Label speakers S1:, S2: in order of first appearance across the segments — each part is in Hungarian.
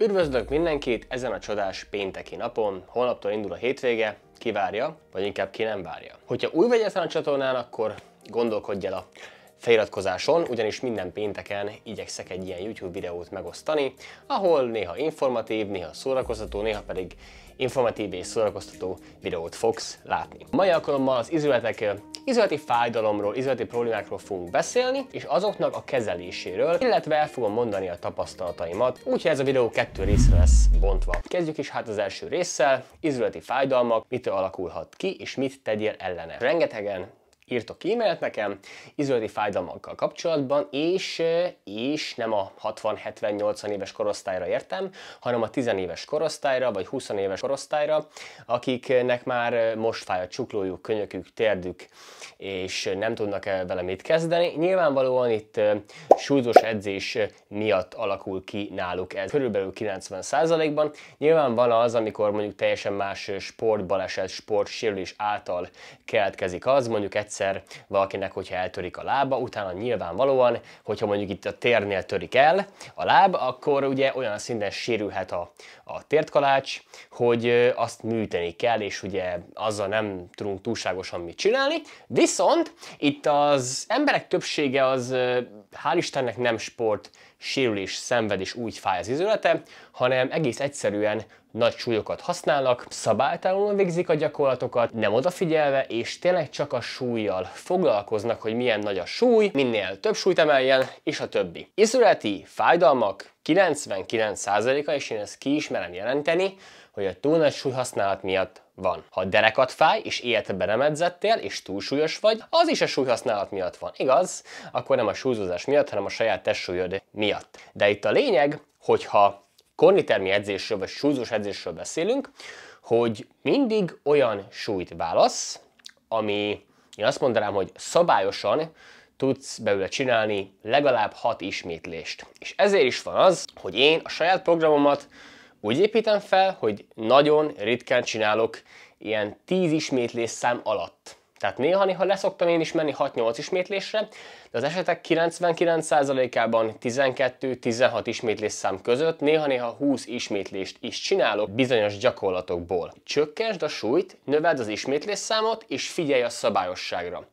S1: Üdvözlök mindenkit ezen a csodás pénteki napon, holnaptól indul a hétvége, kivárja, vagy inkább ki nem várja. Hogyha új vagy ezen a csatornán, akkor gondolkodj el a feliratkozáson, ugyanis minden pénteken igyekszek egy ilyen YouTube videót megosztani, ahol néha informatív, néha szórakoztató, néha pedig informatív és szórakoztató videót fogsz látni. Mai alkalommal az izületek izületi fájdalomról, izületi problémákról fogunk beszélni, és azoknak a kezeléséről, illetve el fogom mondani a tapasztalataimat, úgyhogy ez a videó kettő részre lesz bontva. Kezdjük is hát az első résszel, izületi fájdalmak, mitől alakulhat ki, és mit tegyél ellene. Rengetegen írtok e-mailt nekem izületi fájdalmakkal kapcsolatban, és, és nem a 60-70-80 éves korosztályra értem, hanem a 10 éves korosztályra, vagy 20 éves korosztályra, akiknek már most fáj a csuklójuk, könyökük, térdük, és nem tudnak -e vele mit kezdeni. Nyilvánvalóan itt súlyos edzés miatt alakul ki náluk ez körülbelül 90%-ban. Nyilván van az, amikor mondjuk teljesen más sportbaleset, sportsérülés által keletkezik az, mondjuk egyszer egyszer valakinek, hogyha eltörik a lába, utána nyilvánvalóan, hogyha mondjuk itt a térnél törik el a láb, akkor ugye olyan a szinten sérülhet a, a tértkalács, hogy azt műteni kell, és ugye azzal nem tudunk túlságosan mit csinálni. Viszont itt az emberek többsége az hál' Istennek nem sport, sérülés, szenvedés úgy fáj az izülete, hanem egész egyszerűen nagy súlyokat használnak, szabálytalanul végzik a gyakorlatokat, nem odafigyelve, és tényleg csak a súlyjal foglalkoznak, hogy milyen nagy a súly, minél több súlyt emeljen, és a többi. Izületi fájdalmak 99%-a, és én ezt ki ismerem jelenteni, hogy a túl nagy használat miatt van. Ha derekat fáj, és életedben nem edzettél, és túlsúlyos vagy, az is a súlyhasználat miatt van, igaz? Akkor nem a súlyzózás miatt, hanem a saját testsúlyod miatt. De itt a lényeg, hogyha konditermi edzésről vagy súlyzós edzésről beszélünk, hogy mindig olyan súlyt válasz, ami én azt mondanám, hogy szabályosan tudsz belőle csinálni legalább 6 ismétlést. És ezért is van az, hogy én a saját programomat úgy építem fel, hogy nagyon ritkán csinálok ilyen 10 ismétlés szám alatt. Tehát néha-néha leszoktam én is menni 6-8 ismétlésre, de az esetek 99%-ában 12-16 ismétlés szám között néha-néha 20 ismétlést is csinálok bizonyos gyakorlatokból. Csökkensd a súlyt, növeld az ismétlés számot és figyelj a szabályosságra.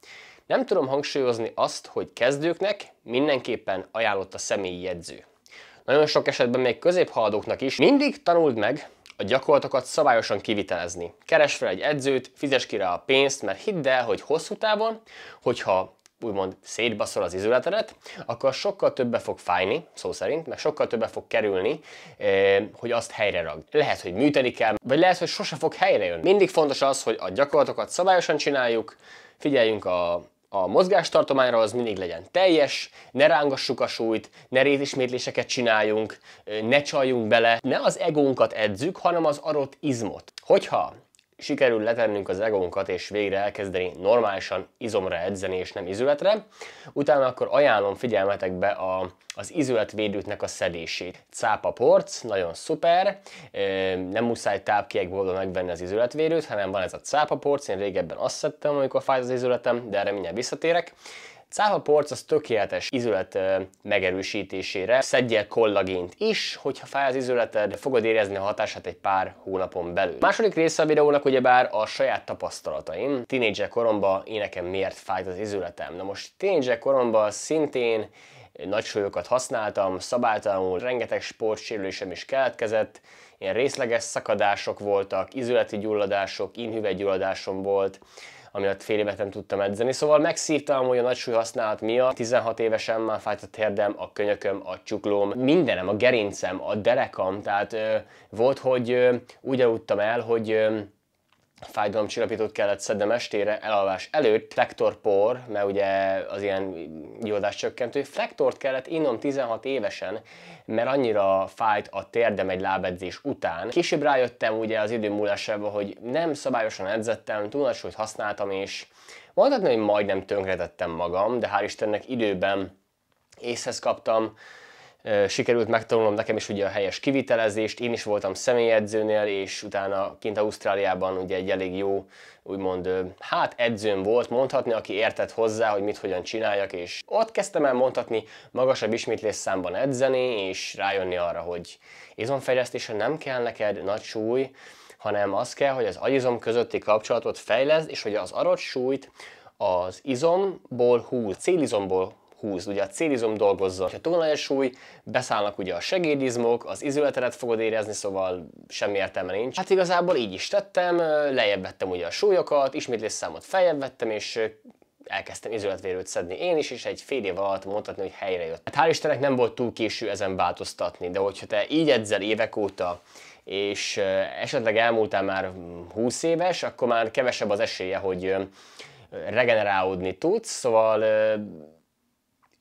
S1: Nem tudom hangsúlyozni azt, hogy kezdőknek mindenképpen ajánlott a személyi jegyző. Nagyon sok esetben még középhaladóknak is mindig tanuld meg, a gyakorlatokat szabályosan kivitelezni. Keres fel egy edzőt, fizes ki rá a pénzt, mert hidd el, hogy hosszú távon, hogyha úgymond szétbaszol az izületedet, akkor sokkal többe fog fájni, szó szerint, meg sokkal többe fog kerülni, eh, hogy azt helyre ragd. Lehet, hogy műteni kell, vagy lehet, hogy sose fog helyre jönni. Mindig fontos az, hogy a gyakorlatokat szabályosan csináljuk, figyeljünk a a mozgástartományra az mindig legyen teljes, ne rángassuk a súlyt, ne rétismétléseket csináljunk, ne csaljunk bele, ne az egónkat edzük, hanem az adott izmot. Hogyha sikerül letennünk az egónkat és végre elkezdeni normálisan izomra edzeni és nem izületre, utána akkor ajánlom figyelmetekbe a, az izületvédőtnek a szedését. Cápa porc, nagyon szuper, nem muszáj tápkiekból megvenni az izületvédőt, hanem van ez a cápa porc, én régebben azt szedtem, amikor fáj az izületem, de erre mindjárt visszatérek. Cáfaporc az tökéletes izület megerősítésére, szedje kollagént is, hogyha fáj az izületed, fogod érezni a hatását egy pár hónapon belül. második része a videónak ugyebár a saját tapasztalataim. Tínédzser koromban én nekem miért fájt az izületem. Na most tínédzser koromban szintén nagy súlyokat használtam, szabálytalanul, rengeteg sportsérülésem is keletkezett, ilyen részleges szakadások voltak, izületi gyulladások, gyulladásom volt, amiatt fél évet nem tudtam edzeni. Szóval megszívtam, hogy a nagy használat miatt 16 évesen már fájt a térdem, a könyököm, a csuklóm, mindenem, a gerincem, a derekam, tehát ö, volt, hogy ö, úgy aludtam el, hogy ö, fájdalomcsillapítót kellett szednem estére, elalvás előtt, flektorpor, mert ugye az ilyen gyógyulás csökkentő, flektort kellett innom 16 évesen, mert annyira fájt a térdem egy lábedzés után. Később rájöttem ugye az idő múlásával, hogy nem szabályosan edzettem, túl nagy súlyt használtam, és mondhatni, hogy majdnem tönkretettem magam, de hál' Istennek időben észhez kaptam, sikerült megtanulnom nekem is ugye a helyes kivitelezést, én is voltam személyedzőnél, és utána kint Ausztráliában ugye egy elég jó, úgymond, hát edzőm volt mondhatni, aki értett hozzá, hogy mit hogyan csináljak, és ott kezdtem el mondhatni magasabb ismétlés számban edzeni, és rájönni arra, hogy izomfejlesztésre nem kell neked nagy súly, hanem az kell, hogy az agyizom közötti kapcsolatot fejleszd, és hogy az adott súlyt az izomból húz, célizomból húzd. Ugye a célizom dolgozza. Ha túl nagy a súly, beszállnak ugye a segédizmok, az izületeret fogod érezni, szóval semmi értelme nincs. Hát igazából így is tettem, lejjebb vettem ugye a súlyokat, ismétlés számot feljebb vettem, és elkezdtem izületvérőt szedni én is, és egy fél év alatt mondhatni, hogy helyre jött. Hát hál' Istennek nem volt túl késő ezen változtatni, de hogyha te így edzel évek óta, és esetleg elmúltál már 20 éves, akkor már kevesebb az esélye, hogy regenerálódni tudsz, szóval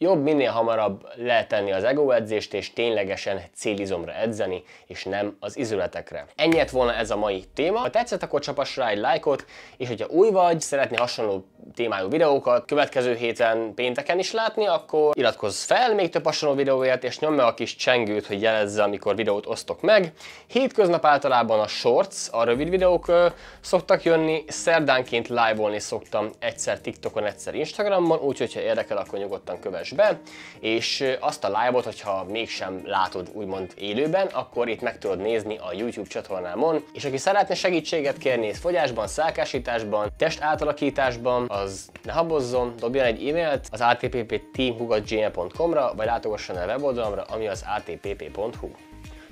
S1: Jobb minél hamarabb letenni az ego edzést és ténylegesen célizomra edzeni, és nem az izületekre. Ennyit volna ez a mai téma. Ha tetszett, akkor csapass rá egy lájkot, és hogyha új vagy, szeretné hasonló témájú videókat következő héten pénteken is látni, akkor iratkozz fel még több hasonló videóért, és nyomd meg a kis csengőt, hogy jelezze, amikor videót osztok meg. Hétköznap általában a shorts, a rövid videók szoktak jönni, szerdánként live-olni szoktam egyszer TikTokon, egyszer Instagramon, úgyhogy ha érdekel, akkor nyugodtan kövess be, és azt a live-ot, hogyha mégsem látod úgymond élőben, akkor itt meg tudod nézni a YouTube csatornámon, és aki szeretne segítséget kérni fogyásban, szálkásításban, test átalakításban, az ne habozzon, dobjon egy e-mailt az atpp.team.gmail.com-ra, vagy látogasson el weboldalamra, ami az atpp.hu.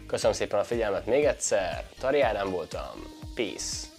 S1: Köszönöm szépen a figyelmet még egyszer, nem voltam, peace!